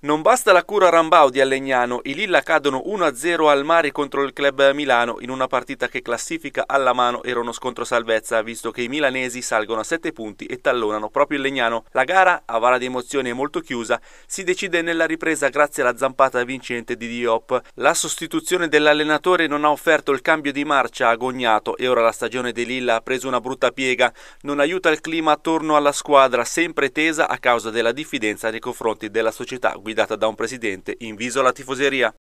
Non basta la cura Rambaudi a Legnano, i Lilla cadono 1-0 al mare contro il club Milano in una partita che classifica alla mano era uno scontro salvezza, visto che i milanesi salgono a 7 punti e tallonano proprio il Legnano. La gara, a avara di emozioni e molto chiusa, si decide nella ripresa grazie alla zampata vincente di Diop. La sostituzione dell'allenatore non ha offerto il cambio di marcia agognato e ora la stagione dei Lilla ha preso una brutta piega. Non aiuta il clima attorno alla squadra, sempre tesa a causa della diffidenza nei confronti della società guidata da un presidente in viso alla tifoseria.